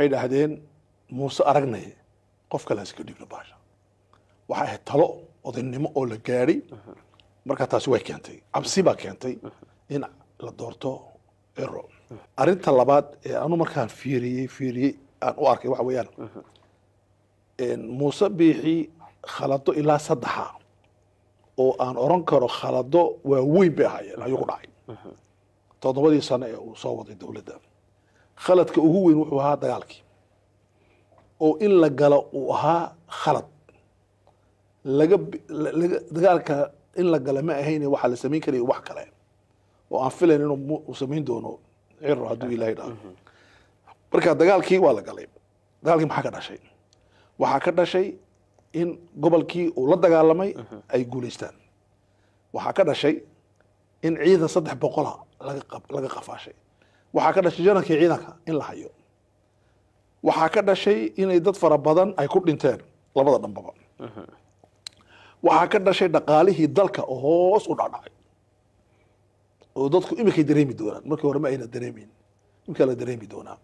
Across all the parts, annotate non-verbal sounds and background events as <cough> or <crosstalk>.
waxay dhahdeen muuse aragnay qof kale haska dhibno baasha waxay ahayd talo odaynimo oo la gaadhay markaa taasi way keentay cabsi baa keentay in la doorto ero arrinta labaad ee anu markaan fiiriyey fiiriyey aan u arkay waxa weeyaan muuse biixi khalado ilaa saddexa oo aan oran karo khalado waaweyn bay ahaayeen ayuu ku dhacay toddobadii sano ee uu soo waday dowladda khaladka ugu weyn wuxuu ahaa dagaalkii oo in la galo uu ahaa khalad laga dagaalka in la gala ma ahayne waxaa la samayn karaya wax kale oo aan filayn inuu samayn doono ciro hadduu ilaahay dhaho marka dagaalkii waa la galay dagaalkii maxaa ka dhashay waxaa ka dhashay in gobolkii uu la dagaalamay ay guulaystaan waxaa ka dhashay in ciidan saddex boqola laga qafaashay waxaa ka dhashay janankii ciidanka in la hayo waxaa ka dhashay inay dad fara badan ay ku dhinteen labada dhambaba waxaa ka dhashay dhaqaalihii dalka oo hoos u dhacdhacay oo dadku iminkay dareemi doonaan markii hore ma ayna dareemin iminkaa la dareemi doonaa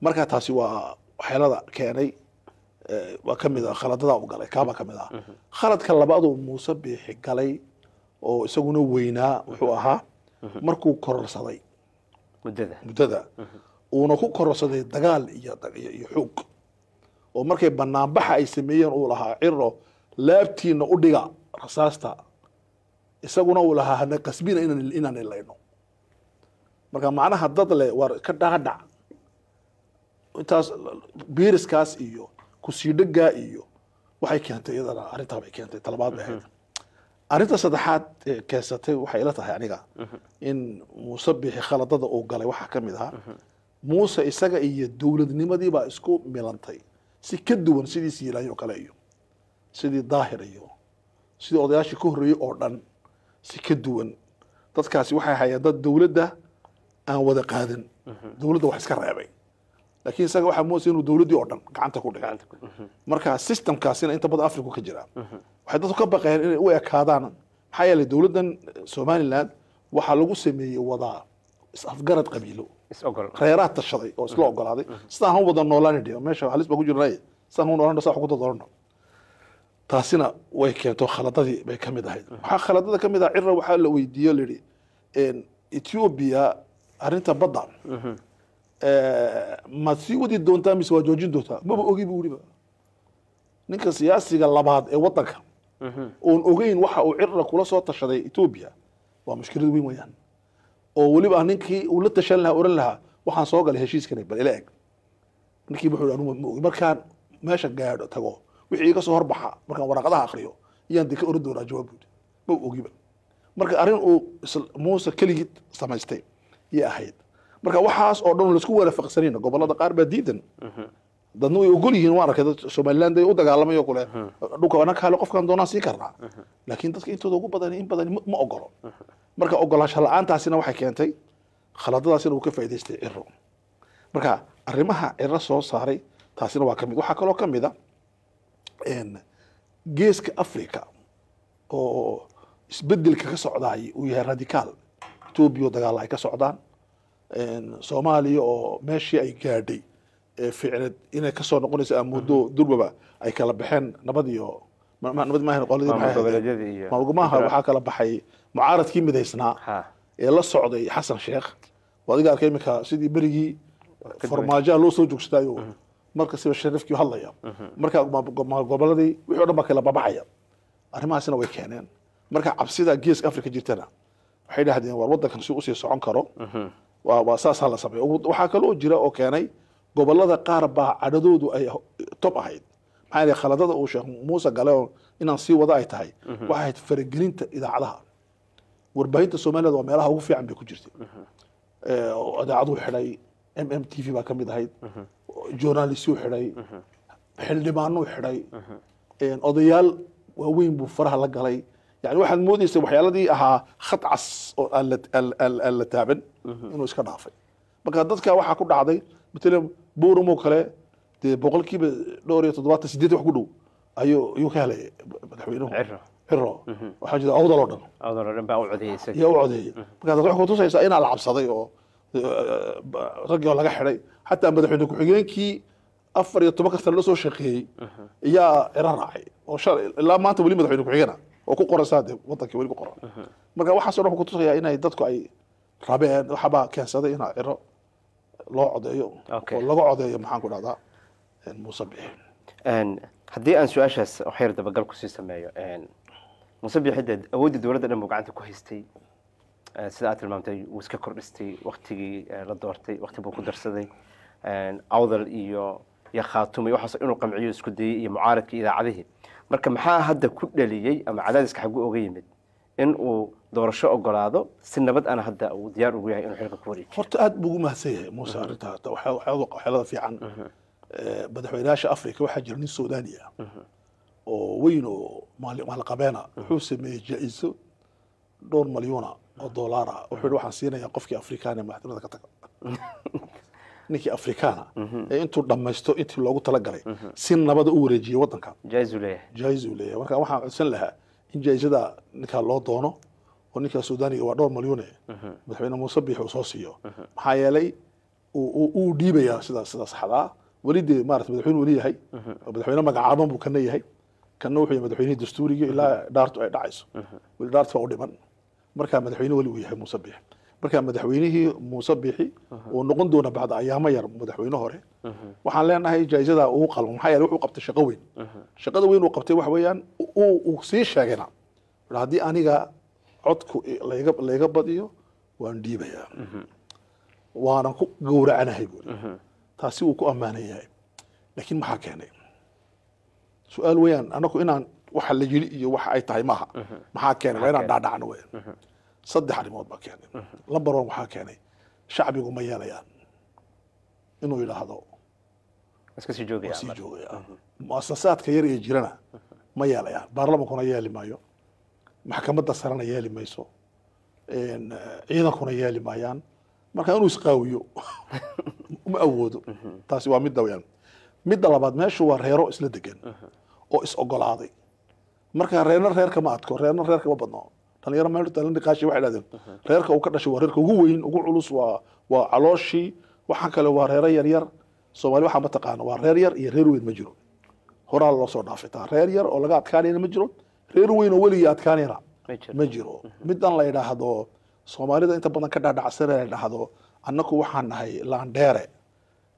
marka taasi waa waxyeelada keenay waa kamid a khaladadaa u galay kaabaa kamid ah khaladka labaaduu muuse biixi galay oo isaguna weynaa wuxuu ahaa markuu kororsaday muddada uuna ku kororsaday dagaal iyo iyo xoog oo markay banaanbaxa ay sameeyeen uu lahaa ciro laabtiina u dhiga rasaasta isaguna uu lahaa hana qasbina inaan ilayno marka macnaha dad leh waa ka dhaadhac intaas biiriskaas iyo kusiidhagaa iyo waxay keentay iyadana arrintaa bay keentay talabaad bay ahayd arrinta saddexaad keensatay waxay ila tahay aniga in muuse bixi khaladada uu galay waxaa ka mid ahaa muuse isaga iyo dowladnimadii baa isku milantay si ka duwan sidii siilaayn oo kale iyo sidii daahir iyo sidii odayaashii ka horreeyey oo dhan si ka duwan dadkaasi waxay ahaayeen dad dowladda aan wada qaadin dowladda wax iska reebay lakin isaga waxaa moodaysa inuu dowladdii oo dhan gacanta ku dhigay mhm. marka systemkaasina inta badan africa ka jiraa mhm. waxay dadku ka baqeen inay u ekaadaan maxaa yeelay dowladdan eh, somaliland waxaa lagu sameeyey wadaa is-afgarad qabiilo reeraa tashaday oo isla mhm. ogolaaday sidaan han wada noolaan dhio meesha halis baa ku jirnay sidaan han noolaan saa ku dadorano taasina way keento khaladadii bay ka mid ahayd waxaa khaladada ka mid ah cira waxaa la weydiiyo layidhi ethiopia arrinta badda ma sii wadi doontaa mise waa joojin doontaa maba ogi bu weliba ninka siyaasiga labaad ee wadanka oon mhm. ogeyn waxa uu cirra kula soo tashaday etoobiya waa mushkilad weyn weyaan oo weliba ninkii uu la tashan lahaa oran lahaa waxaan soo galay heshiiskana bal ila eg ninkii wuxuu anu ma ogi markaan meesha gaadho tago wixii iga soo horbaxa markaan waraaqadaha akriyo ayaan de oran doonaa jawaab buudi ma ogiba marka arrin uu muuse keligid samaystay yay ahayd marka waxaas oo dhan laisku waafaqsanayna gobolada qaar baa diidan dadna way ogol yihiin waan arkay dad somaliland u dagaalamayo kule dhulkana kaale qofkan doonaan siin karnaa laakiin dadka intooda ugu badan in badan ma ogolo marka ogolaansha la-aantaasina waxay keentay khaladadaasina uu ka faa'idaystay ciro marka arrimaha ciro soo saaray taasina waa ka waxaa kaloo ka mid a geeska africa oo isbedelka ka socdaay uu yahay radicaal etoobiya oo ay ka socdaan soomaaliya oo meeshii ay gaadhay ficnad inay kasoo noqonayso amuddo mm-hmm. durbaba ay kala baxeen nabad iyo nabad maahan qoladii maalgumaaha waxaa kala baxay mucaaradkii midaysnaa ee la socday xasan sheekh oo adiga arkay iminka sidii berigii farmaajaha loo soo joogsadaayo mm-hmm. marka siba sharifkii hadlaya mm-hmm. marka maalgoboladii wixii o dhan baa kala babaxaya arrimahaasina way keeneen marka cabsida geeska afrika jirtana waxay dhahdeen war waddankan si usii socon karo waa saasa la sameey waxaa kaloo jira oo keenay gobolada qaar baa cadhadoodu ay tob ahayd maxaa khaladada uu sheekh muuse gale oo inaan sii wado ay tahay mhm. waxay ahayd faragelinta idaacadaha warbaahinta soomaaliyad waa meelaha ugu fiican bay ku jirtay mhm. idaacaduu xidhay m m t v baa ka mid ahayd mhm. journalistuu xidhay xildhibaanuu xidhay odayaal waaweyn buu faraha la galay yani waxaad moodaysa waxyaaladii ahaa khad cas oo aan la taaban Mhm. inuu iska dhaafay marka dadka waxaa ku dhacday matala burum oo kale dee boqolkiiba dhowr iyo toddobaatan sideed wax ku dhow ayuu ayuu ka helay madaxweynuhu ciro mhm. waxaa jira awdal oo dhan awdal oo dhan baa u codeeyay yaa u codeeyay mhm. markaas waxay ku tusaysaa inaa la cabsaday oo eh, raggii oo laga xidhay xataa madaxweyne ku-xigeenkii afar iyo toban sano la soo shaqeeyey ayaa ciro raacay oo shalay ilaa maanta weli madaxweyne ku-xigeenah oo ku qoran saade wadankii weli ku qoran marka waxaasoo dhan ku tusayaa inay dadku ay rabeen waxabaa keensaday inaa ciro loo codeeyo oo laga codeeyo maxaan ku dhahdaa muuse bixi haddii aan su-aashaas waxyar dabagal kusii sameeyo muuse bixi dee awoodda dowladda dhan buu gacanta ku haystay sida aad tilmaamtay wuu iska kordhistay waktigii la doortay wakti buu ku darsaday awdal iyo iyo khaatumay waxaas inuu qamciyo isku dayey iyo mucaaradkii idaacadihii marka maxaa hadda ku dhaliyey ama cadaadiska xagu oga yimid in uu doorasho ogolaado si nabad ana hadda uu diyaar ugu yahay inuu xilka ku wareejiyo horta aad buu ugu mahadsan yahay muuse mhm. arrintaa waxyaelada fiican mhm. eh, madaxweynayaasha afrika waxaa jira nin suudani ah mhm. oo weyn oo maalqabeena wuxuu sameeyey jaa-iso dhowr malyuuna oo doolaara wuxuu yihi waxaan siinayaa qofkii afrikaana madaxtinada ka taga <laughs> ninkii afrikaana ee intuu dhammaysto intii loogu talagalay si nabada u wareejiyey waddanka jaa-is uu leeyahay marka waxaan codsan lahaa in jaaisada ninkaa loo doono oo ninkaa suudaniga waa dhowr malyuune madaxweyne muuse biix uu soo siiyo maxaa yeelay uu dhiibayaa sidaa sidaa saxdaa weli dee marata madaxweyne weli yahay madaxweyne magacaaban buu kana yahay kanna wuxuu yahy madaxweynihii dastuuriga ilaa dhaartu ay dhacayso weli dhaartu waa u dhiman markaa madaxweyne weli uu yahay muuse biix markaa madaxweynihii muuse bixi uu noqon doona bacda ayaamo yar madaxweyne hore waxaan leenahay jaa'izadaa uu qalmo maxaa yeele wuxuu qabtay shaqo weyn shaqada weyn uu qabtay waxa weeyaan uu sii sheegana haddii aniga codku layga layga badiyo waan dhiibayaa waanan ku gowracanahay buuri taasi wuu ku ammaanan yahay laakiin maxaa keenay su-aal weeyaan anagu inaan waxa la yidhi iyo waxa ay tahay maaha maxaa keenay waa inaan dhaadhacno weeyaan saddex arrimood baa keenay lamber on waxaa keenay shacbigu ma yeelayaan inuu yidhaahdo sii joogaya muasasaadka yar ee jirana ma yeelayaan baarlamankuna yeeli maayo maxkamadda sarena yeeli mayso ciidankuna yeeli maayaan marka inuu isqaawiyo ma awoodo taasi waa midda weyaan midda labaad meeshu waa reero isla degan oo is ogolaaday marka reerna reerkama adko reerna reerkama badno dhalinyaro meel talendikaashi waxay dhahdeen reerka uu ka dhashay waa reerka ugu weyn ugu culus waa waa calooshii waxaan kale waa reero yaryar soomaali waxaa mataqaana waa reer yar iyo reer weyn ma jiro horaa loo dhaafay taa reer yar oo laga adkaanayna ma jiro reer weyn oo weligii adkaanayna ma jiro midan la yidhaahdo soomaalida inta badan ka dhadhacsan la yidhaahdo annaku waxaan nahay laandheere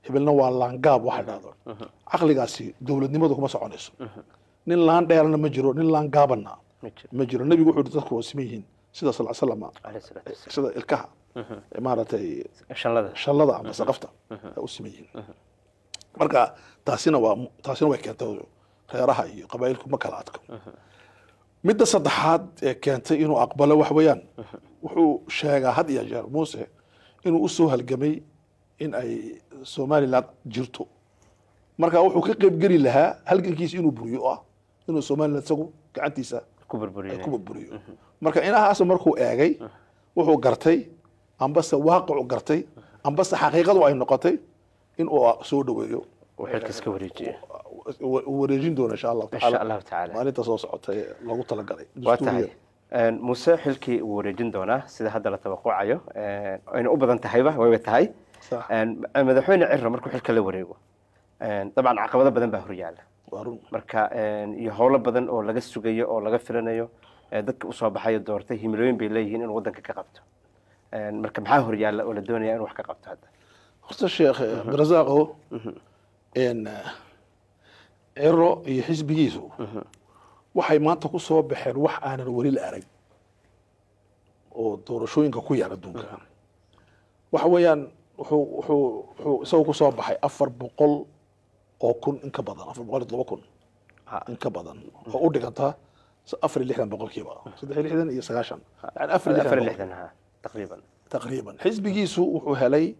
hebelna waa laangaab waxa dhahdo caqligaasi dowladnimadu kuma soconayso nin laan ma jiro nin laangaabanna ma jiro nebigu wuxuu yidhi dadku waa siman yihiin sida sal slama sida ilkaha uh-huh. maaragtay shallada ama uh-huh. saqafta uh-huh. u siman yihiin marka taasina waa taasina way keentay reeraha iyo qabaa'ilku ma kala adko midda saddexaad ee keentay inuu aqbalo wax weeyaan wuxuu sheegaa had iyo jeer muuse inuu u soo halgamay in ay somalilan jirto marka wuxuu ka qaybgeli lahaa halgankiisa inuu buriyo oo ah inuu somalilan isagu gacantiisa ku burburiyo uhuh. marka inahaasu markuu eegay wuxuu gartay ambase waaqicu gartay ambase xaqiiqadu ay noqotay inuu soo dhaweeyo wareejin doona insha allahu tacaala maalinta soo socota ee loogu talagalay dastuuriya muuse xilkii uu wareejin doonaa sida hadda la tabaqucayo ayna u badan tahayba wayba tahay madaxweyne ciro markuu xilka la wareego dabcan caqabado badan baa horyaala marka eh, iyo howlo badan oo laga sugayo oo laga filanayo eh, dadka usoo baxaya doortay himilooyin bay leeyihiin inuu wadanka ka qabto eh, marka maxaa horyaala oo la doonaya inuu wax ka qabto hadda horta sheekh abdirasaaqow mhm. ciro mhm. iyo xisbigiisu mhm. waxay maanta kusoo soo baxeen wax aanan weli la arag oo doorashooyinka ku yaal adduunka waxa weeyaan wuxuu wuxuu wuxuu isagu ku baxay afar boqol oo kun in ka badan afar boqol iyo laba kun in ka badan oo u dhiganta afar iyo lixdan boqolkiiba saddex iyo lixdan iyo sagaashan yani afar iyo lixdan taqriiban taqriiban xisbigiisu wuxuu helay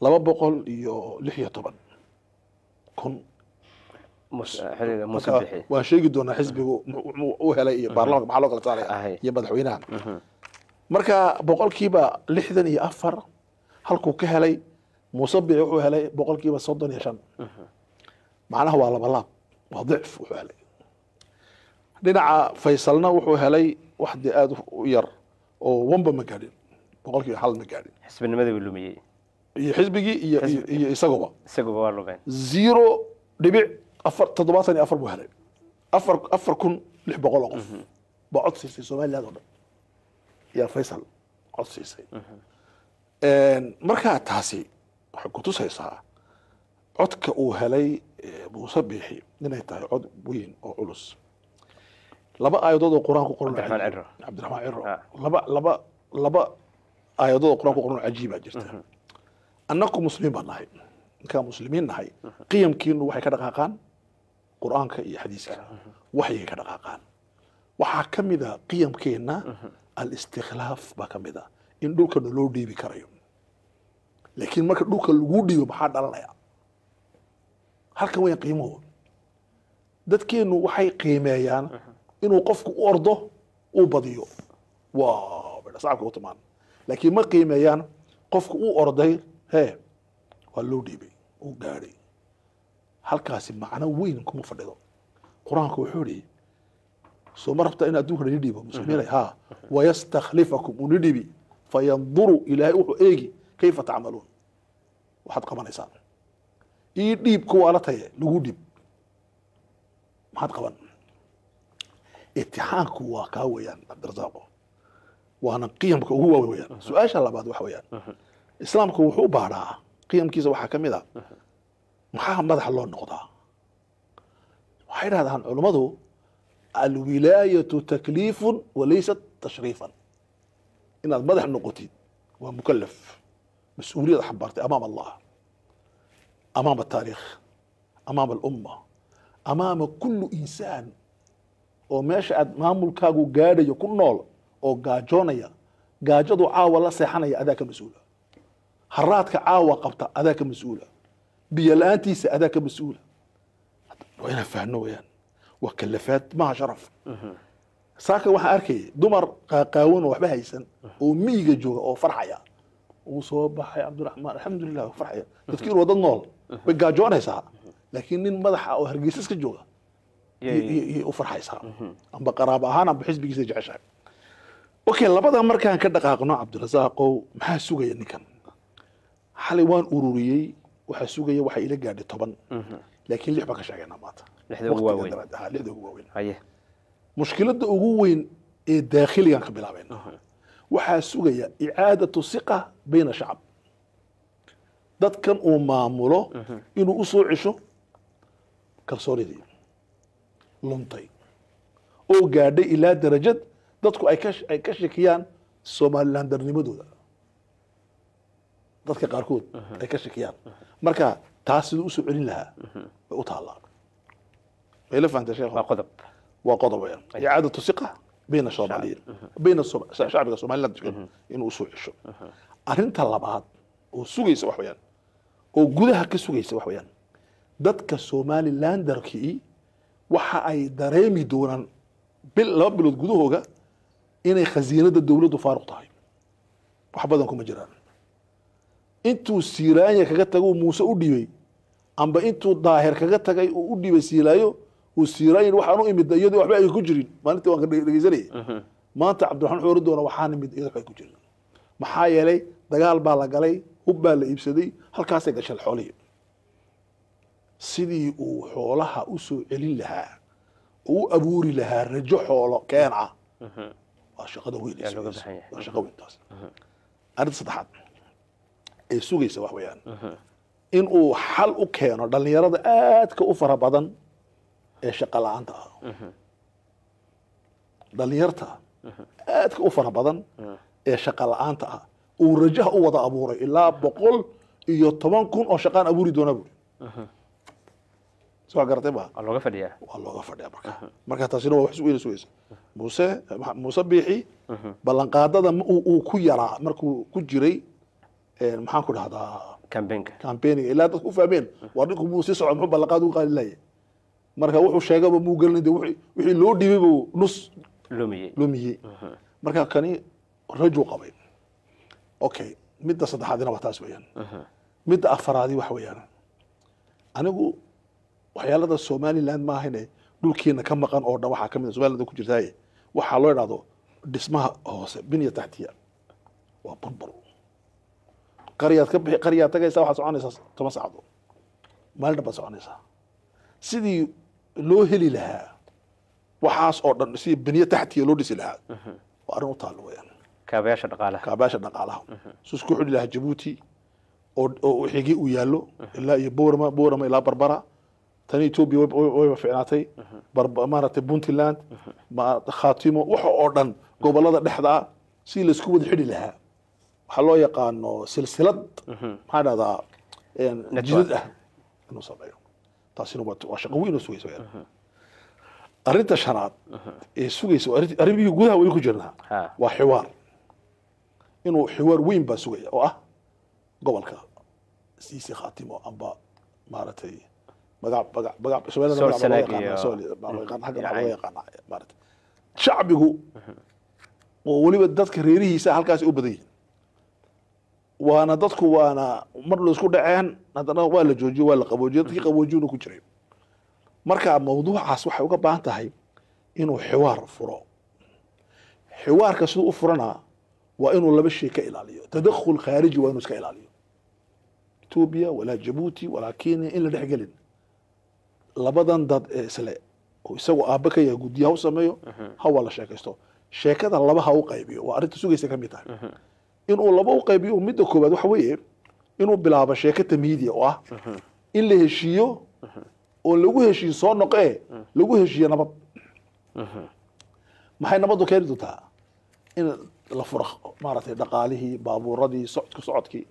laba boqol iyo lix iyo toban kun eh, waan sheegi doonaa xisbigu u helay iyo baarlamanka maxaa mm-hmm. loo kala saaraya iyo madaxweynaha mm-hmm. marka boqolkiiba lixdan iyo afar halkuu ka helay musabici wuxuu helay boqolkiiba soddon iyo shan mm-hmm macnaha waa labalaab waa dicf wuxuu helay dhinaca faysalna wuxuu helay wax dee aada u yar oo wanba ma gaadhin boqolkiiba hal ma gaadhin xisbinimadii buu lumiyey iyo xisbigii iyo iyo isaguba isaguba waa lumeen zero dhibic afar toddobaatan iyo afar buu helay afar afar kun lix boqol oo qof mhm. baa cod siisay somaliland oo dhan yaa faysal cod siisay mhm. markaa taasi waxay kutusaysaa codka uu helay muuse biixi inay tahay cod weyn oo culus laba aayadood oo qur-aan ku qoran cabdiraxmaan ciro ah. laba laba laba aayadood oo qur-aan qoran cajiibaa jirta mm-hmm. annaku muslimiin baan nahay ninkaan muslimiin nahay qiyamkiinu waxay ka dhaqaaqaan qur-aanka iyo xadiiska mm-hmm. waxyigay ka dhaqaaqaan waxaa ka mid a qiyamkeenna mm-hmm. alistikhlaaf baa ka mid a in dhulka naloo dhiibi karayo laakiin marka dhulka laguu dhiibo maxaa dhalanaya halka weyn qiimuhu dadkeennu waxay qiimeeyaan inuu qofku u ordo uu badiyo wsacabka laakiin ma qiimeeyaan qofku u orday he waa loo dhiibay uu gaadhay halkaasi macno weyn kuma fadhido qur-aanku wuxuu yihi soo ma rabta in adduunka nini dhiibo muslimiin mhm. ha wayastakhlifakum uni dhibi fayanduru ilaahay wuxuu eegi kayfa tacmaluun waxaad qabanaysaan ii dhiibka waala taye lagu dhiib maxaad qaban itixaanku waa kaa weyaan cabdirasaaqo waana qiyamka ugu waawe weyaan su-aasha labaad waxa weyaan islaamku wuxuu baadhaa qiyamkiisa waxaa ka mid a ah, maxaa madax loo noqdaa waxay dhahdaan culummadu alwilaayatu takliifun walaysat tashriifan inaad madax noqotid waa mukalaf mas-uuliyad xambaartay amaam allah امام التاريخ امام الامه امام كل انسان oo meesha aad maamulkaagu gaadhayo ku nool oo gaajoonaya gaajadu caawa la seexanaya adaa ka mas-uula haraadka caawa qabta adaa ka mas-uula biyo la-aantiisa adaa ka mas-uula waa inaan fahno wayaan waa kalafaad maha sharaf saaka waxaan arkaya dumar qaaqaawan oo waxba haysan oo miyiga jooga oo farxaya uu soo baxay cabdiraxmaan alxamdulilah waa farxaya dadkiin waa dad nool way gaajoonaysaa laakiin nin madaxa oo hargeysas ka jooga yay u farxaysaa amba qaraabo ahaan amba xisbigiisa jeceshahay okay labadaa markaan ka dhaqaaqno cabdirasaaqow maxaa sugaya ninkan xalay waan ururiyey waxaa sugaya waxaa ila gaadhay toban laakiin lix baan ka sheegaynaa maanta lixda ugu waaweyn mushkiladda ugu weyn ee daakhiligan ka bilaabayna waxaa sugaya icaadatu siqa bayna shacab dadkan uu maamulo inuu usoo soo cesho kalsoonidii luntay oo gaadhay ilaa darajad dadku ay ka shakiyaan somalilan darnimadooda dadka qaarkood ay ka shakiyaan marka taas siduu usoo celin lahaa bay u taallaa mayla fahamtay sheekh waa qodob waa qodob icaadatu siqa bayn soomaaliyiin bayn shacbiga somaliland inuu usoo cesho arinta labaad oo sugaysa wax weyaan oo gudaha ka sugaysa wax weyaan dadka somalilanderkii waxa ay dareemi doonaan bil laba bilood gudahooga inay khasiinada dowladdu faaruq tahay wax badan kuma jiraan intuu siiraanya kaga tago muuse u dhiibay amba intuu daahir kaga tagay uu u dhiibay siilaayo siirayn waxaan u imid iyadu waxba ay ku jirin maalintii waan ka dhegeysanayay maanta cabdiraxmaan xoori doona waxaan imid iyadu waxba ay ku jirin maxaa yeelay dagaal baa la galay hub baa la iibsaday halkaasay gashan xoolihii sidii uu xoolaha u soo celin lahaa oo u abuuri lahaa rajo xoolo keen ah waa shaqada weyn waa shaqa weyn taas arrinta saddexaad ee sugaysa wax in uu xal u keeno dhalinyarada aadka u fara badan ee shaqa la-aanta ah mhm. dhalinyarta mhm. aadka u fara badan mhm. ee shaqa la-aanta ah uu rajaha u wada abuuray ilaa boqol iyo toban kun oo shaqaan abuuri doona buri soo garatay ma waa looga fadhiyaa waa looga fadhiyaa marka marka taasina waa wax isweyn sugaysa muuse muuse biixi ballanqaadada uu ku yaraa markuu ku jiray maxaan ku dhahdaa campaignka campaigniga ilaa dadku u fahmeen war ninku muuse socod muxuu ballanqaad ugu qaali laaya marka wuxuu sheegaba muu gelin de wixii loo dhiibaybu nus lumiyey uh-huh. marka kani rajuu qabay okay midda saddexaadina waa taas weeyaan uh-huh. midda afaraadii waxa weeyaan anigu waxyaalada somaliland ma ahayne dhulkeena ka maqan oo dhan waxaa ka mid ah ku jirtaaye waxaa loo idhaahdo dhismaha hoose binya taxtiya waa burbur qaryaad ka bixi qaryaad tagaysaa waxaad soconaysaa toban saacadood maalin dhan baad soconaysaa sidii loo heli lahaa waxaas oo dhan sidii baniye taxtiya loo dhisi lahaa waa arrin u taalla weyaan kaabayaasha dhaqaalaha kaabayaasha dhaqaalaha uhuh. suu isku lahaa jabuuti oo xigi uu yaallo ilaa iyo boorama boorama ilaa barbara tani etoobiya wayba ficnaatay uhuh. maaragtay puntland uhuh. khatimo waxa oo dhan gobollada dhexda ah sidii laisku wada xidhi lahaa waxaa loo yaqaano silsilad maxaa dhahdaa jidad ah inuu sameeyo taasina waa shaqo weyn shanaad ee sugaysa arrin gudaha weli ku jirnaa waa xiwaar inuu xiwaar weyn baa sugaya oo ah gobolka siisi khaatimo amba maaragtay shacbigu uh-huh. oo weliba dadka reerihiisa halkaas u badan yihin waana dadku waana mar laisku dhaceen haddana waa la joojiye waa la qaboojiye dadkii qaboojiyuna ku jiray marka mawduucaas waxay uga baahan tahay inuu xiwaar furo xiwaarka siduu u furana waa inuu laba shay ka ilaaliyo tadakhul khaariji waa inuu iska ilaaliyo etoobiya walaa jabuuti walaa kenya in la dhex gelin labadan dad ee isle oo isagoo aabbe ka yahay guddiya ha u sameeyo hawaa la sheekaysto sheekada laba ha u qaybiyo waa arrinta sugaysa ka mid tahay inuu laba u qaybiyo midda koowaad waxa weeye inuu bilaabo sheekata tamhiidiya oo ah in la heshiiyo oo lagu heshiin soo noqee lagu heshiiyo nabad maxay nabaddu keeni doontaa in la furo maaragtay dhaqaalihii baabuuradii socodku socodkii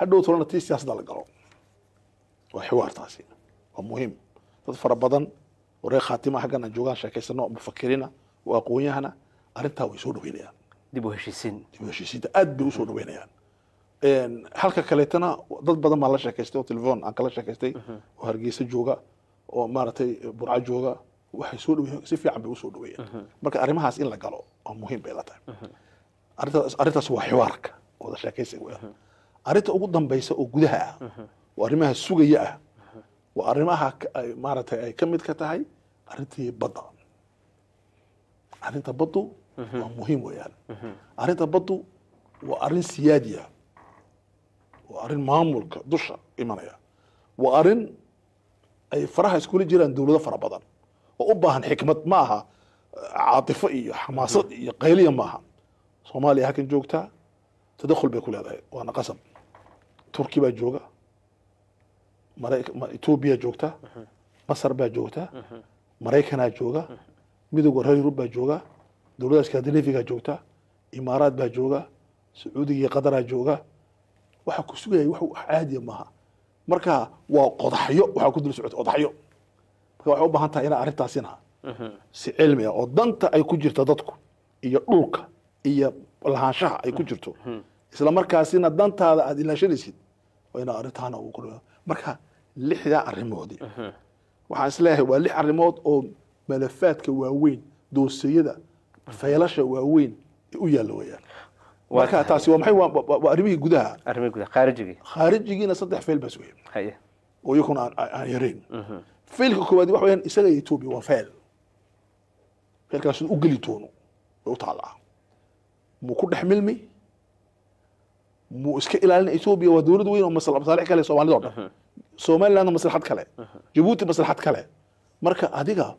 hadhow tolana tii siyaasada la galo waa xiwaartaasi waa muhiim dad fara badan oo reer khaatima xaggan aan joogaan sheekaysano mufakirina oo aqoon-yahana arrintaa way soo dhaweynayaan dib uheshiisiin dib uheshiisiinta aad bay usoo dhaweynayaan halka kaleetana dad badan baan la sheekaystay oo telefon aan kala sheekaystay mhm. oo hargeysa jooga oo maaragtay burco jooga waxay soo dhaweeyeen si fiican bay usoo dhaweeyeen mhm. marka arrimahaas in la galo oo muhiim bay la tahay mhm. arrintaas waa xiwaarka wada sheekaysiga weya arrinta ugu dambaysa oo gudaha ah waa arrimaha sugaya ah waa arrimaha maaragtay ay ka mid ka tahay arrintii badda arrinta baddu Mm-hmm. waa muhiim weyaan arinta baddu waa arin siyaadiya ah waa arrin maamulka dusha imanaya waa arin ay faraha iskula jiraan dowlado fara badan oo u baahan xikmad ma aha caatifo iyo xamaasad iyo qayliya maaha soomaaliya halkan joogtaa tadakhul bay ku leedahay waana qasab turki baa jooga mara etoobiya joogta mm-hmm. masar baa joogta mm-hmm. maraykanaa jooga midowga reer yurub baa jooga dowladda skandinafigaa joogta imaaraad baa jooga sacuudiga iyo qadaraa jooga waxaa ku sugayay wax ah caadiya maaha marka waa qodaxyo waxaa ku dul socota qodaxyo marka waxay u baahan tahay inaa arrintaasina mhm. si cilmi ah oo danta ay ku jirta dadku iyo dhulka iyo lahaanshaha ay ku jirto mhm. isla markaasina dantaada aada ilaashanaysid waa inaa arrintaana ugu marka lixdaa arrimoodi mhm. waxaan isleeyahay waa lix arrimood oo malafaadka waaweyn doosiyada faylasha waaweyn u yaalla weyaan marka taasi waa maxay waa arrimihii gudaha arrimihii gudaha khaarijigii saddex fayl baas weeyaan oo iyakuna aan yarayn mhm. faylka koowaad wax weeyaan isaga iyo Ethiopia waa fayl faylkaas u geli doono oo taala mu ku dhex milmi mu iska ilaalin Ethiopia waa dawlad weyn mhm. oo maslaxad kale Soomaalida mhm. oo dhan Soomaaliland maslaxad kale Djibouti maslaxad kale marka adiga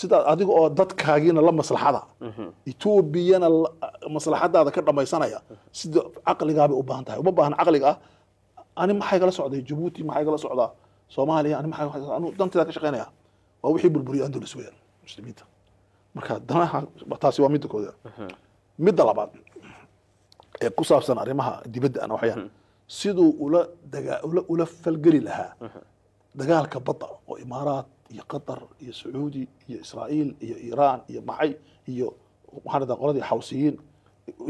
sidaad adiga oo dadkaagiina la maslaxada etoobiyana maslaxadaada ka dhamaysanaya sida caqligaabay u baahan tahay uma baahna caqliga ah ani maxay kala socday jabuuti maxay kala socdaa soomaaliya ani maxay danteeda ka shaqaynaya waa wixii burburiyay andalus weeyaan muslimiinta marka danaha taasi waa midda kooda midda labaad ee ku saabsan arrimaha dibadda aan waxyaan siduu ula daga ula ula falgeli lahaa dagaalka badda oo imaaraad iyo qatar iyo sacuudi iyo israa'iil iyo iiraan iyo macay iyo maxaan qoladii xawsiyiin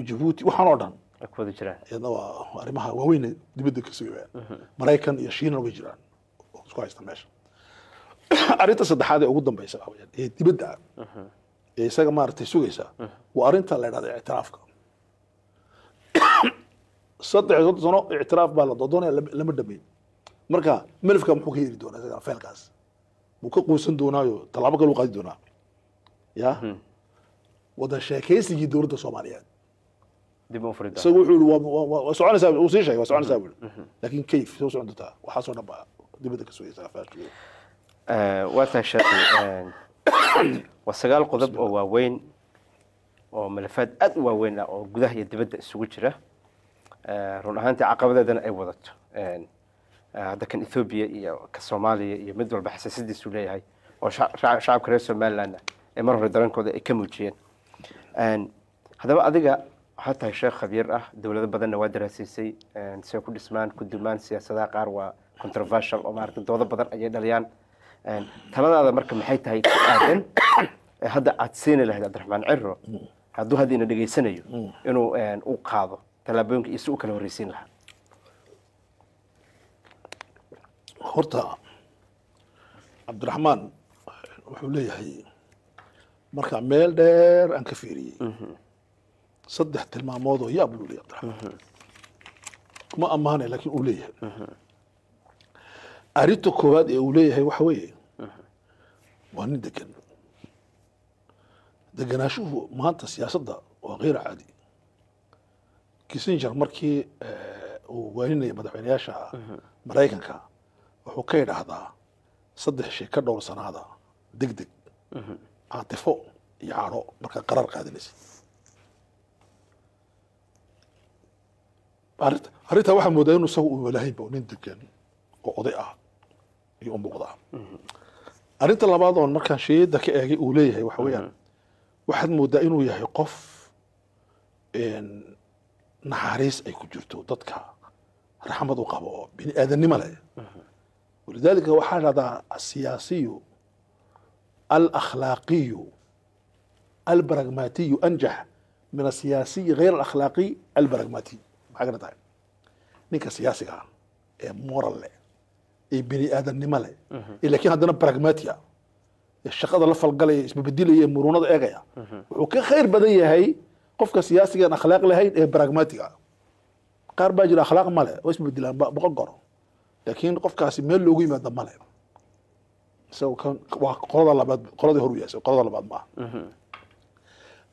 jibuuti waxaan oo dhan iyadna arrimaha waaweyn dibadda kasoo yimaada mm-hmm. maraykan iyo shiinana way jiraan isku haysta meesha <clears throat> arrinta saddexaad ee ugu dambaysa ee dibadda mm-hmm. ee isaga maaragtay sugaysa mm-hmm. waa arrinta la idhahda ictiraafka <clears throat> saddex sano ictiraaf baa la dodoonaya lama dhamayn marka melfka muxuu ka heli doonaa isaga faylkaas muu ka quusan doonaayo tallaabo kale u qaadi doonaa ya hmm. wada sheekaysigii dowladda soomaaliyeed isagu wuxuu waa soconaysaa uu sii sheegay waa soconaysaa hmm. uu hmm. laakiin kayf soo socon doontaa waxaasoo dhan baa dibadda ka sugaysaa faashkiga eh, waatan sheekay eh, waa sagaal qodob oo waaweyn oo malafaad aada u waaweyn ah oo gudaha iyo dibadda isugu jira eh, run ahaantii caqabadeedana ay wadato Eh, dadkan Ethiopia iyo ka Soomaaliya iyo mid walba xasaasidiis leeyahay oo shacabka reer Somaliland ah ee mar hore darankooda ay ka muujiyeen een adiga waxaad tahay sheekh khabiir ah dowlado badanna waa daraasiisay si ku dhismaan ku dulmaan siyaasadaha qaar waa controversial oo maaragtay doodo badan ayay dhaliyaan taladaada marka maxay tahay aadan hadda aad siini lahayd cabdiraxmaan ciro hadduu hadda dhegaysanayo mm. inuu u qaado tallaabooyinka iyo si u kala horreysiin lahaa horta cabdiraxmaan wuxuu leeyahay markaa meel dheer aan ka fiiriyey mhm. saddex tilmaamoodoo yaab luu leeya abdiraxmaan mhm. ma ammaanay laakiin uu leeyahay mhm. arrinta koowaad ee uu leeyahay waxa weeye waa nin degan deganaashuhu maanta siyaasadda waa kheyr caadi kissinger markii eh, uu waaninaya madaxweyneyaasha maraykanka wuxuu ka idhaahdaa saddex shay ka dhowr sanaada deg deg caatifo iyo cadho markaad qaraar qaadanaysa arrintaa waxaa moodaa inu isaga uu walahaynba nin degan oo oday ah iyo u muuqdaa arrinta labaad oon markaan shiyada ka eegay uu leeyahay waxa weeyaan waxaad moodaa inuu yahay qof naxariis ay ku jirto dadka raxmad u qabo oo bini aadanimo leh walidalika waxaa dhahdaa asiyaasiyu alakhlaaqiyu albaragmatiyu anjax min asiyaasiyi hayr alakhlaaqi albaragmatiy maxaa ka dhatahay ninka siyaasiga ah ee moral leh ee bini aadamnimo leh mhm. ee haddana baragmatia ee shaqada la falgalaya isbabedilaya ee murunada eegaya mhm. wuxuu ka khayr badan yahay qofka siyaasiga akhlaaq lahayn ee baragmatiga qaar baa jira akhlaaq ma oo isbabedilaan boqon karo laakiin qofkaasi meel loogu yimaada male isagoo waa qolada labaad qoladii hor uyaasa qolada labaad maaha mm-hmm.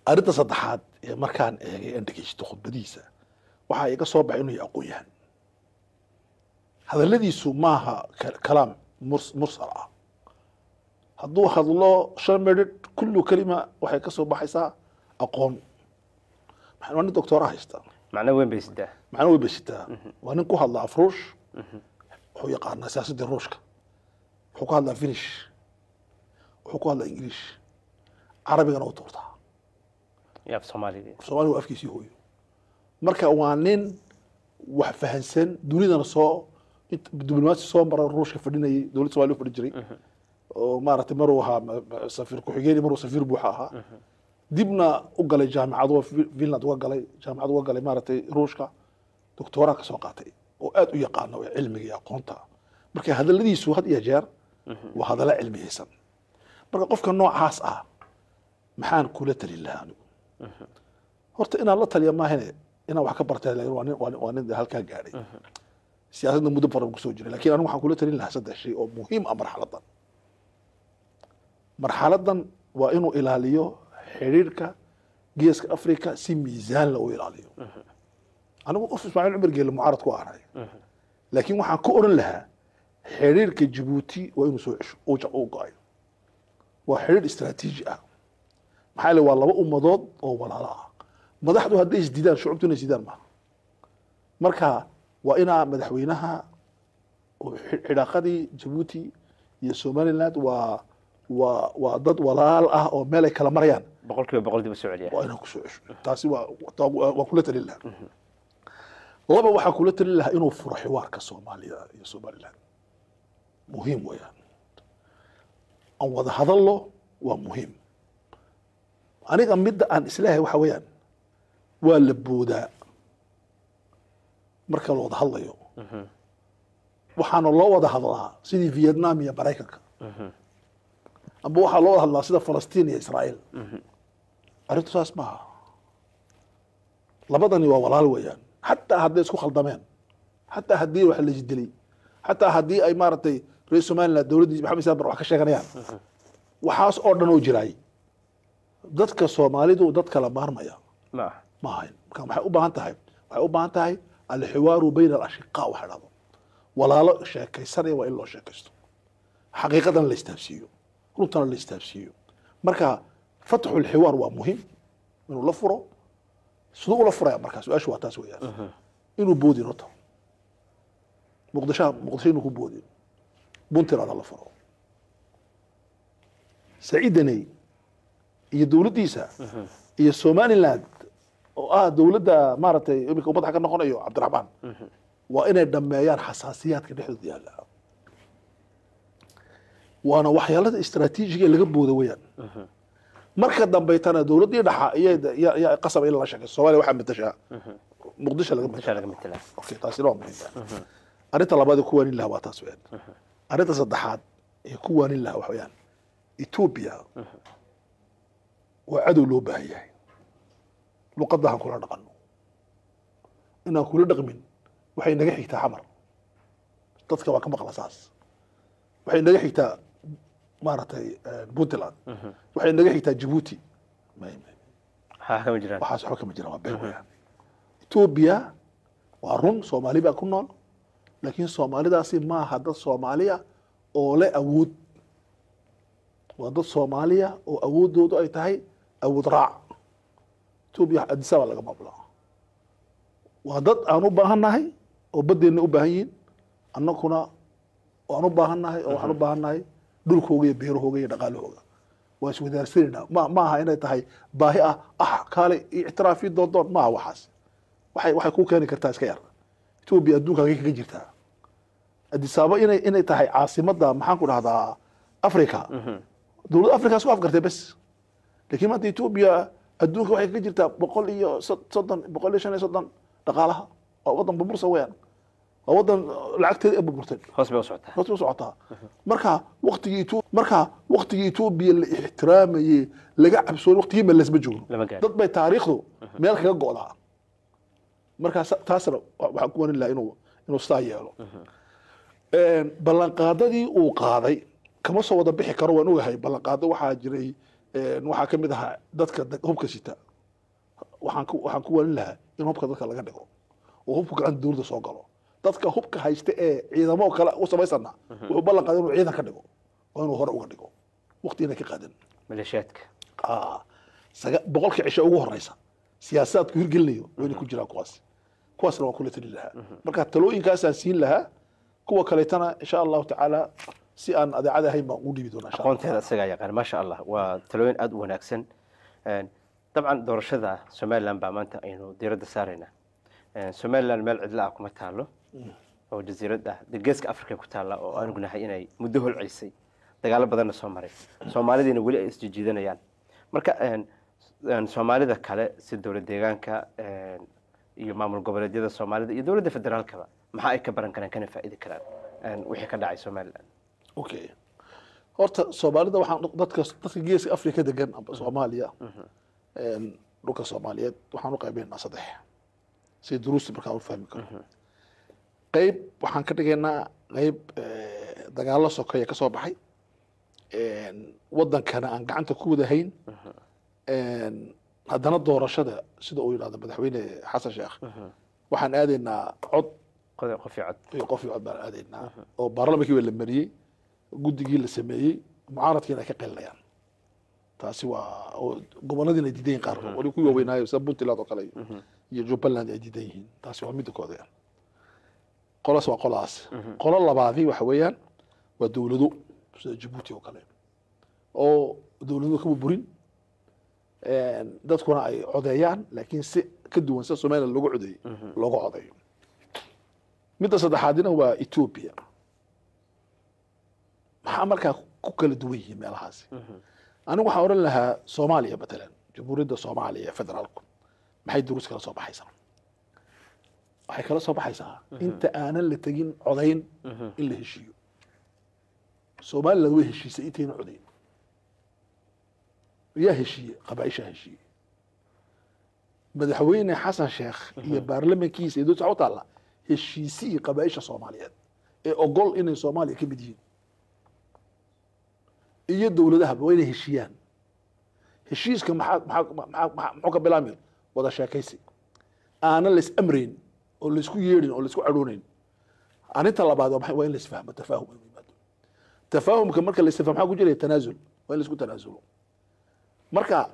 arrinta saddexaad ee markaan eegay aan dhegeysto khudbadiisa waxaa iga soo baxay inuu yahay aqoon-yahan hadalladiisu maaha kalaam murs mursal ah hadduu hadlo shan midhid kullu kelima waxay kasoo baxaysaa aqoon waa nin doctoora ah haysta macno weyn bay sitaa macno weyn bay sitaa mm-hmm. waa nin ku hadla afruush mm-hmm wuxuu yaqaanaa siyaasadii ruushka wuxuu ka hadlaa finish wuxuu ku hadlaa ingiliish carabigana u tuurtaa somali waa afkiisii hooyo marka waa nin wax fahansan dunidana soo diblomaasi soo mara ruushka fadhinayay dowlad somaliya u fadhin jiray mm-hmm. oo maaragtay maruu ahaa safiir ku-xigeen maruu safiir buuxa ahaa mm-hmm. dibna u galay jaamicad finland uga galay jaamicad uga galay maaragtay ruushka doctoraa ka qaatay oo aad u yaqaano ee cilmiga iyo aqoonta marka hadaladiisu had iyo jeer mhm. waa hadalla cilmiyeysan marka qofka noocaas ah maxaan kula talin lahaa anigu mhm. horta inaan la taliya maahane inaan wax ka bartay waa nin halkaa gaadhay mhm. siyaasadda muddo baran kusoo jiray lakin anigu waxaan kula talin lahaa saddex shay oo muhiim ah marxaladdan marxaladdan waa inuu ilaaliyo xidhiirka geeska africa si miisaanla u ilaaliyo anigu qof ismaaciil cumar geelle mucaarad ku aanay laakiin waxaan ku oran lahaa xiriirka jabuuti waa inuu soo cesho uu go-ayo waa xiriir istraatiiji ah maxaa le waa laba ummadood oo walaalo ah madaxdu hadday isdidaan shucubtu inay isdidaan maaha marka waa inaa madaxweynaha xidhaaqadii jabuuti iyo somaliland waa waa waa dad walaal ah oo meel ay kala marayaan boqol kiiba boqol diba celiya waa inaan kusoo cesho taasi waa waa kula talin lahaa laba waxaa kula talin lahaa inuu furo xiwaarka soomaaliya iyo somalilan muhiim weyaan aan wada hadallo waa muhiim aniga midda aan islahay waxa weeyaan waa la boodaa marka la wada hadlayo mhm. waxaana loo wada hadlaa sidii vietnam iyo maraykanka mhm. amba waxaa loo wada hadlaa sida falastiin iyo israa'iil mhm. arrintu saas maaha labadani waa walaal weeyaan xataa hadday isku khaldameen xataa haddii wax la isdilay xataa haddii ay maaragtay ra-isul somalilan dowladdii maxamed islaan bar wax ka sheeganayaan waxaas oo dhan oo jiraay dadka soomaalidu dad kala maarmaya ma ahayn marka waxay u baahan tahay waxay u baahan tahay alxiwaaru bayna alashiqaa waxa dhahdo walaalo sheekaysanaya waa in loo sheekaysto xaqiiqadana la istaabsiiyo runtana la istaabsiiyo marka fatxu lxiwaar waa muhim inuu la furo siduu ula furaya markaa su-aashu waa taas weyaan inuu boodin horta muqdishaha muqdisho inuu ku boodin buntirada la furo saciidaney iyo dowladdiisa iyo somaliland oo ah dowladda maaragtay iminka ummadda ka noqonayo cabdiraxmaan waa inay dhameeyaan xasaasiyaadka dhexdooda yaalla waana waxyaalada istraatiijiga laga booda weyaan marka dambaytana dowladdii dhexa yaa in lala shaqeeyo somaaliya waxaa matashaa mhm. muqdisho laga matala waa muhiimta arrinta labaad ee ku waanin laha waa taas weeyaan mhm. arrinta saddexaad ee ku waanin laha wax weeyaan etoobiya mhm. waa cadow loo baahan yahay luqadda kula dhaqanno inaan kula dhaqmin waxay naga xigtaa xamar dadka waa ka maqla saas waxay naga xigtaa maaragtay eh, puntland mhm. waxay naga xigtaa jibuuti waxaas waxba kama jiraan waa been mhm. weyaan etoobiya waa run soomaali baa ku nool laakiin soomaalidaasi maaha dad soomaaliya oo le awood waa dad soomaaliya oo awooddoodu ay tahay awood raac etoobiya adisaba laga maamulaa waa dad aan u baahannahay oo baddeenna u baahan yihiin annakuna waan u baahannahay oo waxaan u mhm. baahannahay dhulkooga iyo beerahooga iyo dhaqaalahooga waa iswadaarsanayna ma ma inay tahay baahi ah ah kaale ictiraafi doondoon maaha waxaas waxay waxay kuu keeni kartaa iska yar etoobiya adduunka hagay kaga jirtaa adisaabo inay inay tahay caasimadda maxaan ku dhahdaa africa mhm. dowladda africa isku afgartay bes laakiin maanta etoobiya adduunka waxay kaga jirtaa boqol iyo soddon boqol iyo shan iyo soddon dhaqaalaha waa waddan burbursa weeyaan waa wadan lacagteeda burburtay hoos usocotaa marka watigii marka waktigii etoobiya la ixtiraamayey laga cabsoon waktigiiba lasma joogno dad bay taariikhdu meel kaga go'daa markaa taasna waxaan ku wanin laha inuu inuu sidaa yeelo ballanqaadadii uu qaaday kama soo wada bixi karo waan ogahay ballanqaado waxaa jiray waxaa ka ahaa dadka hubka sita waxaan ku wanin lahaa in hubka dadka laga dhigo oo hubku gacan dawladda soo galo dadka hubka haysta ee ciidamo kale u samaysana mhm. wuxuu ballan qaaday inuu ciidan ka dhigo oo inuu hore uga dhigo waqti ka qaadan maleeshiyaadka ah, boqolkii cisho ugu horeysa siyaasaadku hirgelinayo wayna mhm. ku jiraan kuwaas kuwaasna waan kula tali lahaa mhm. marka talooyinkaasaan siin lahaa kuwa kaleetana insha allahu tacaala si aan adeecada ahayn baan ugu dhibi doonaa aqoonteeda isagaa yaqaan maasha allah waa talooyin aada u wanaagsan dabcan doorashada somaliland baa maanta aynu diiradda saaraynaa somaliland meel cidla ah kuma taalo oo jasiirad ah geeska africa ku taalla oo aanu inay muddo holceysay dagaalo badanna soo maray soomaalidiina weli ay isjijiidanayaan marka soomaalida kale si dowlad deegaanka iyo maamul goboleedyada soomaalida iyo dowladda federaalkaba maxaa ay ka baran karaan kana faa'idi karaan wixii ka dhacay somaliland okay horta soomaalida waxaan dadka dadka geeska africa degan amba soomaaliya uhm. dhulka soomaaliyeed waxaan u qaybeynaa saddex si duruusti markaa u fahmi karo uhm qeyb waxaan ka dhigaynaa qeyb eh, dagaallo sokeya ka baxay wadankana aan gacanta ku wadahayn haddana doorashada sida uu yidhahdo madaxweyne xasan sheekh waxaan aadaynaa cod qof cod baan aadaynaa oo baarlamankii waa la mariyey guddigii la sameeyey mucaaradkiina ay ka qaylinayaan taasi waa gobonadiina ay diidan yihin qaarkood wali kuwa waaweynaayo sida puntland oo kale iyo jubbaland ay diidan yihiin taasi waa midda kooda qolas waa qolaas mhm. qolo labaadi waxa weeyaan waa dowlado sida jabuuti oo kale oo dowladuhu kama burin dadkuna ay codeeyaan laakiin si ka duwan sida somaliya loogu codeeyey mhm. looga codeeyo midda saddexaadina waa etoobiya maxaa markaa ku kala duwan yihiin meelahaasi mhm. anigu waxaan odhan lahaa soomaaliya matalan jamhuuriyadda soomaaliya federaalku maxay duruus kala soo baxaysaa waxay kala soo baxaysaa inta aanan la tegin codayn in la heshiiyo somaliland way heshiisay intayna codayn yaa heshiiye qabaaishaa heshiiye madaxweyne xasan sheekh iyo baarlamankiisa iyo dowsa u taalla heshiisihii qabaaisha soomaaliyeed ee ogol inay soomaaliya ka mid yihiin iyo dowladahaba waa inay heshiiyaan heshiiska maxaa maxaa maxaa muxuu ka bilaabmaya wada sheekaysi aanan lays is amrayn oo laisku yeedhin oo laisku cadhoonayn arinta labaad waa in laisfahmo tafaahum inuu marka laisfahmo maxaa ku jiraya tanaasul waa in laisku tanaasulo marka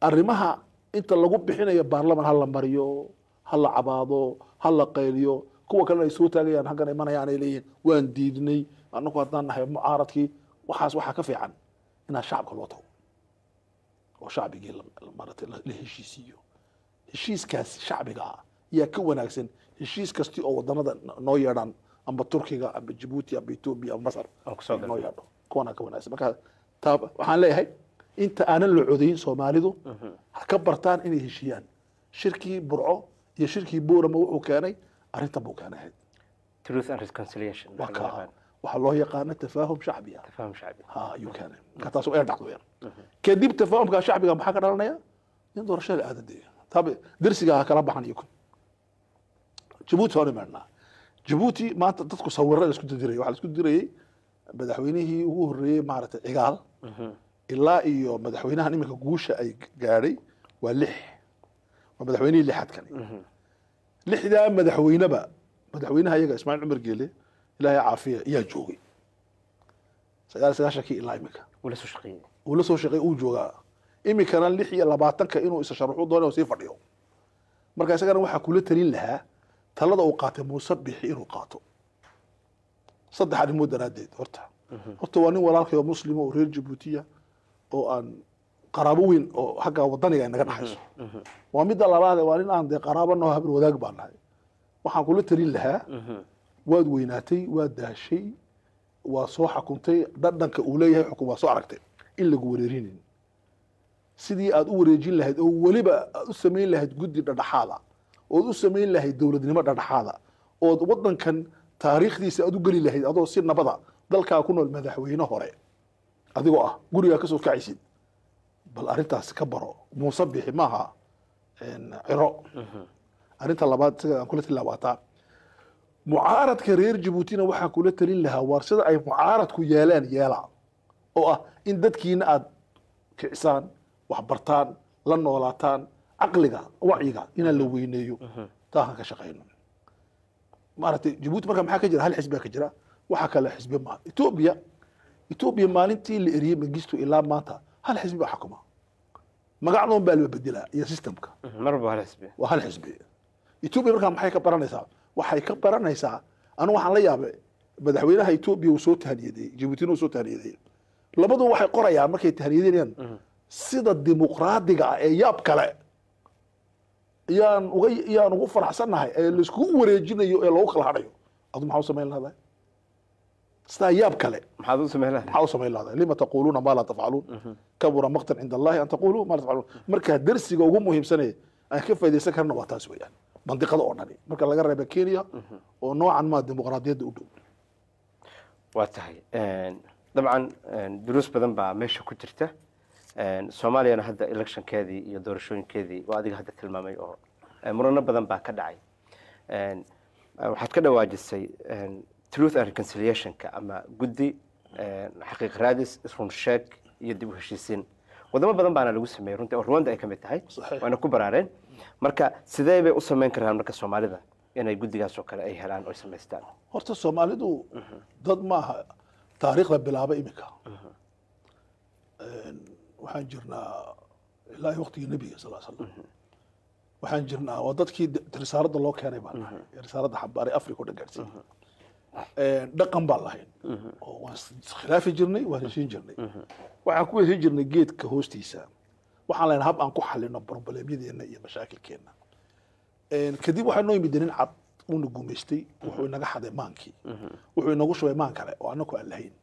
arrimaha inta lagu bixinayo baarlaman ha la mariyo ha la cabaado ha la qayliyo kuwa kalena ay soo taagayaan halkan imanayaan ay leeyihin waan diidnay anaku haddaan nahay mucaaradkii waxaas waxaa ka fiican inaa shacabka loo tago oo shacbigii maratay la heshiisiiyo heshiiskaas shacbiga ah yaa ka wanaagsan heshiis kastii oo wadamada noo yeedhaan amba turkiga amba jibuuti amba ethoobia amba masar noo yeedho kuwanaa ka wanaagsan marka taa waxaan leeyahay inta aanan la codayn soomaalidu mhm. ha ka bartaan inay heshiyaan shirkii burco iyo shirkii buurama wuxuu keenay arrintan buu keenay ahayd waxaa loo yaqaana tafaahum shacbiga ha ayuu keenay marka taas waa dhacdo yar mhm. kadib tafaahumka shacbiga maxaa ka dhalanaya in doorashada la aadadaya taab darsigaa ha kala baxan iyo kun jabuuti horan marnaa jabuuti maanta dadku sawira la isku dirayay waxaa la isku dirayay madaxweynihii ugu horreeyey maaragtay cigaal mhm. ilaa iyo madaxweynahan iminka guusha ay gaadhay waa lix waa madaxweynihii lixaad kani mhm. lixdaa madaxweyneba madaxweynaha iyaga ismaaciil cumar geele ilaahay caafiya ayaa joogay sagaal sagaashankii ilaa iminka uu la soo shaqeey uu joogaa iminkana lix iyo labaatanka inuu isa sharaxu doonay oo sii fadhiyo marka isagana waxaa kula talin lahaa talada uu qaatay muuse bixi inuu qaato saddex arrimood daraaddeed horta mhm. horta waa nin walaalkayo muslima oo reer jabuutiya ah oo aan qaraabo weyn oo xagga wadaniga naga dhaxayso mhm, mhm. waa midda labaad waa nin aan dee qaraabo noo habar wadaag baan nahay waxaan kula talin lahaa waad weynaatay waad daashay waa soo xakuntay dhadhanka uu leeyahay xukun waa soo aragtay in lagu wareerinin sidii aad u wareejin lahayd oo weliba aad u samayn lahayd guddi dhadhaxaada ood u samayn lahayd dowladnimo dhadhaxaada ood wadankan taariikhdiisa aad u geli lahayd adoo si nabada dalkaa ku nool madaxweyne hore adigoo ah gurigaa kasoo kacaysid bal arintaas ka baro muuse bixi maaha ciro arinta labaad isaga aan kula tilaabataa mucaaradka reer jabuutina waxaa kula talin lahaa waar sida ay mucaaradku yeelaan yeela oo ah in dadkiina aada kicisaan waxbartaan la noolaataan caqliga wacyiga inaan la weyneeyo taakan ka shaqayno maaragtay jabuuti marka maxaa ka jira hal xisbia ka jira waxa kale xisbi maaha etoobiya etoobiya maalintii la eriyey mangistu ilaa maanta hal xisbi baa xukuma magacdoon baa la bedelaa iyo systemka marba hal xisbi waa hal xisbi etoobiya markaa maxay ka baranaysaa waxay ka baranaysaa anigu waxaan la yaabay madaxweynaha etoobiya uu soo tahniyadeeyey jabuutina uu soo tahniyadeeyey labadu waxay qorayaan markay tahniyadeynayaan sida dimuqraadiga ah ee yaab kale yaan uga yaan ugu faraxsannahay ee laiskugu wareejinayo ee lagu kala hadhayo adu maxaa u samayn lahdaa sidaa yaab kale maxaad u samayn lahdaa maxaa u samayn lahdaa lima taquluuna maa laa tafcaluun kabura maqtan cinda allahi an taquluu maa laa tafcaluun marka darsiga ugu muhiimsanaya aan ka faaidaysan karna waa taas weeyaan bandiqada oo dhani marka laga reeba kenya oo noocan maa dimuqraadiyadda u dhow waa tahay dabcan duruus badan baa meesha ku jirta soomaaliyana hadda electionkeedii iyo doorashooyinkeedii waa adiga hadda tilmaamay oo murano badan baa ka dhacay waxaad ka dhawaajisay truth and reconciliationka ama guddi xaqiiq raadis isrun sheeg iyo dib u heshiisiin wadamo badan baana lagu sameeyey runtii oo Rwanda ay kamid tahay waana ku baraareen marka sidee bay u sameyn karaan marka Soomaalida inay gudigaas oo kale ay helaan oo sameystaan horta Soomaalidu mhm. dad maaha taariikhda bilaabay imika mhm waxaan jirnaa ilaa waktigii nebiga sal slam waxaan jirnaa waa dadkii risaalada loo keenay baa mm-hmm. risaalada xambaaray africa o dhan gaadhsiiya mm-hmm. dhaqan baan lahayn mm-hmm. oo waan iskhilaafi jirnay waan heshiin jirnay waxaan ku heshin jirnay geedka hoostiisa waxaan lahayn hab aan ku xalino brobleemyadeena iyo mashaakilkeena kadib waxaa noo yimid nin cad uuna gumaystay wuxuu inaga xaday maankii wuxuu inagu shubay maan kale oo annagu aan lahayn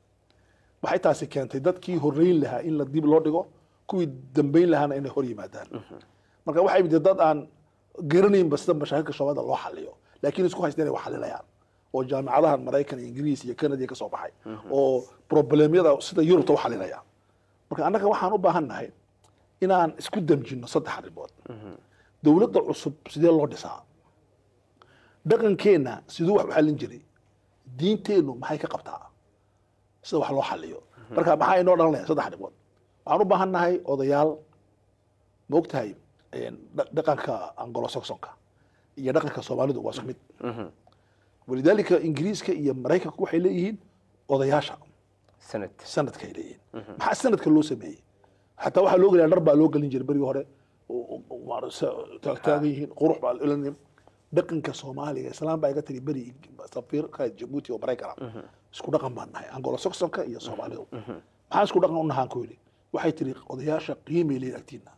waxay taasi keentay dadkii horeyn lahaa in la dib loo dhigo kuwii dambeyn lahaana inay hor yimaadaan marka waxay imid dad aan garanaynba sida mashaakilka shoomalida loo xaliyo laakiin isku haysteen ay wax xalinayaan oo jaamicadahan maraykan ingiriis iyo canada ka baxay oo problemyada sida yurubta u marka annaga waxaan u baahan inaan isku damjino saddex arrimood dowladda cusub sidee loo dhisaa dhaqankeenna siduu wax u xallin jiray diinteennu maxay ka qabtaa sida wax loo xaliyo marka maxaa inoo dhalanaya saddex arrimood waxaan u baahan nahay odayaal maogtahay dhaqanka angolosaxonka iyo dhaqanka soomaalidu waa isku mid walidaalika ingiriiska iyo maraykanku waxay leeyihiin odayaasha sanad sanadkaay leeyihiin maxaa sanadka loo sameeyey xataa waxaa loo gelaya dhar baa loo gelin jiray berigii hore taagan yihiin qurux baa dhaqanka soomaaliga islaan baa iga tiri beri safiirka jabuuti oo maraykan mhm. isku dhaqan baan nahay angola sogsonka iyo soomaalidu mhm. Mhm. maxaa isku dhaqan u ku yidhi waxay tiri odayaasha qiimay leeyihin agtiina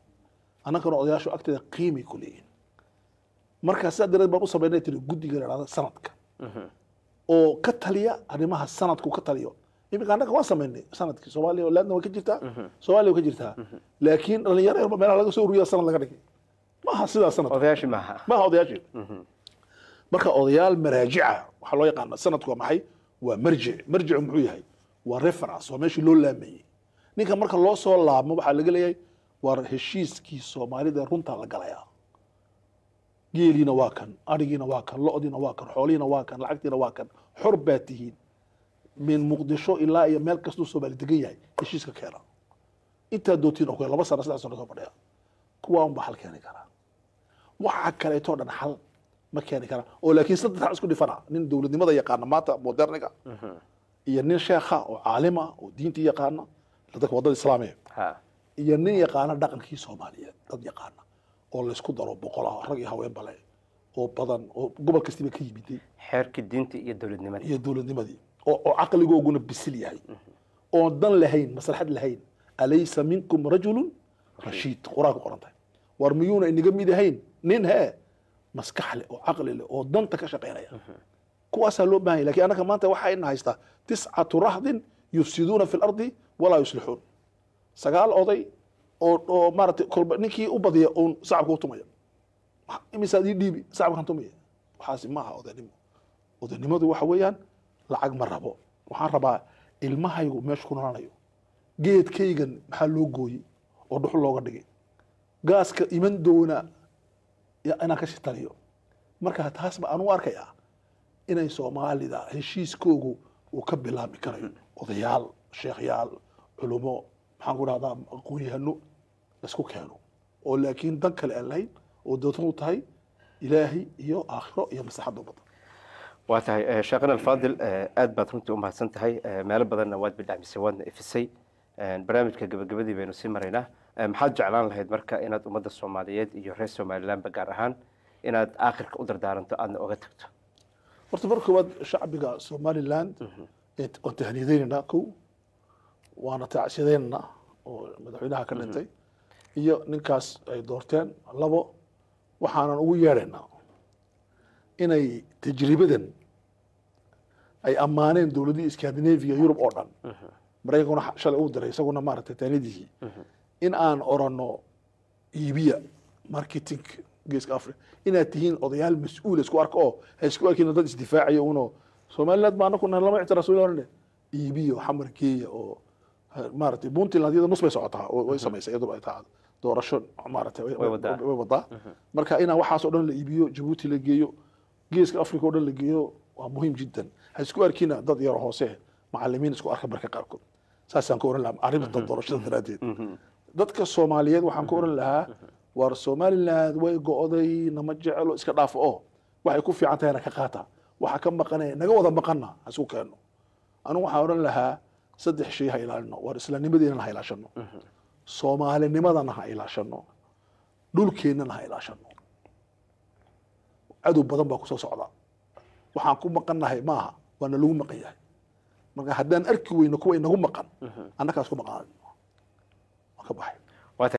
annagana odayaashu agteeda qiimay ku leeyihin markaa sidaa dareed baan u tiri guddiga la dhahda sanadka oo ka taliya arrimaha sanadku ka taliyo iminka annaga waan samaynay sanadkii soomaaliya laadna waa ka jirtaa soomaaliya waa ka jirtaa laakiin dhalinyaro meelaha laga soo ururiya sanad laga dhigay maaha sidaa sanad odayaashii maaha maaha odayaashii mhm. marka odayaal maraajica waxaa loo yaqaana sanadku waa maxay waa marjic marjicu muxuu yahay waa reference waa meeshii loo laamayey ninka marka loo soo laabmo waxaa laga leeyahay war heshiiskii soomaalida runtaa la galayaa geeliina waa kan arigiina waa kan lo-diina waa kan xoolihiina waa kan lacagtiina waa kan xor baa tihiin min muqdisho ilaa iyo meel kastuu soomaali degan yahay heshiiska keena intaa dootiin oo kale laba sano saddex sano soo fadhiya kuwaa unbaa hal karaa waxa kaleetoo dhan hal ma keeni kara oo laakiin saddex isku dhifana nin dowladnimada yaqaana maanta moderniga mhm. iyo nin sheekha oo caalima oo diintii yaqaana dadka wadada islaamiga iyo nin yaqaana dhaqankii soomaaliyeed dad yaqaana oo laysku daro boqol ah rag iyo haween bale oo badan oo gobol kastiba ka yimiday xeerkii diinta iyo dowladnimadii iyo dowladnimadii oo caqligooguna bisil yahay mhm. oo dan lahayn maslaxad lahayn alaysa minkum rajulun rashiid qur-aanku qoran tahay war miyuuna inaga mid ahayn nin he maskax leh oo caqli leh oo danta ka shaqaynaya kuwaasaa loo bahanya lakin annaga maanta waxaa ina haystaa tiscatu rahdin yufsiduuna fi lardi walaa yuslixuun sagaal oday oo maaratay kolba ninkii u badiya uun sacabka utumaya imisaad ii dhiibi sacabkan tumaya waxaasi maaha odaynimo odaynimadu waxa weeyaan lacag ma rabo waxaan rabaa ilmahaygu meesha ku nolanayo geedkaygan maxaa loo gooyey oo dhuxul looga dhigay gaaska iman doona inaan ka shitaniyo marka taas ba aan u arkaya ah, inay soomaalida heshiiskoogu uu ka bilaami karayo odayaal sheekhyaal culumo maxaan ku dhahdaa aqoon laisku keeno oo laakiin dan kale aan lahayn oo doodan u tahay ilaahay iyo aakhiro iyo maslaxadda ummadda waa tahay eh, sheekhan alfaadil eh, aad baad runtii u mahadsan tahay eh, meelo badanna waad bidhacmisay waadna ifisay barnaamijka gabagabadii baynu sii maraynaa maxaad jeclaan lahayd marka inaad ummadda soomaaliyeed iyo reer somalilanba gaar ahaan inaad aakhirka u dardaaranto aadna oga tagto horta mar koowaad shacbiga somalilan waan mhm. tahniideynaynaa kow waana taacsideynana oo madaxweynaha ka mhm. dhintay iyo ninkaas ay doorteen labo waxaanan ugu yeedhaynaa inay tajribadan ay ammaaneen dowladihii scandinavia yurub oo dhan mhm. maraykankuna shalay u diray isaguna maaragtay taanidihii in aan oranno iibiya marketing geeska afri inaad tihiin odayaal mas-uul isku arka oo ha arkina dad isdifaacayo uno somaliland baa anakuna lama ictiraasn orane iibiya oo xamar geeya oo maaratay puntland iyada nus bay socotaa way samaysay iyadaba ay taacdo doorasho maaratay way wadaa mhm. marka inaan waxaas oo dhan la iibiyo jabuuti la geeyo geeska africa oo dhan la geeyo waa muhiim jiddan ha arkina dad yaro hoose macalimiin isku arka marka qaarkood saasaan ku oran lahaa arrinta mhm. doorashada daraadeed mhm dadka soomaaliyeed waxaan ku oran lahaa waar somaliland way go-day nama jeclo iska dhaaf oo waxay ku fiican tahayna ka qaata waxa ka maqanaya naga wada maqanna haisu keenno anugu waxaan odhan lahaa saddex shay ha ilaalino waar islaamnimadiinana ha ilaashano soomaalinimadana ha ilaashano dhulkeennana ha ilaashano cadow badan baa kusoo socda waxaan ku maqannahay maaha waana lagu maqan yahay marka haddaan arki weyno kuwa inagu maqan annakaas ku maqaan waa ka baxay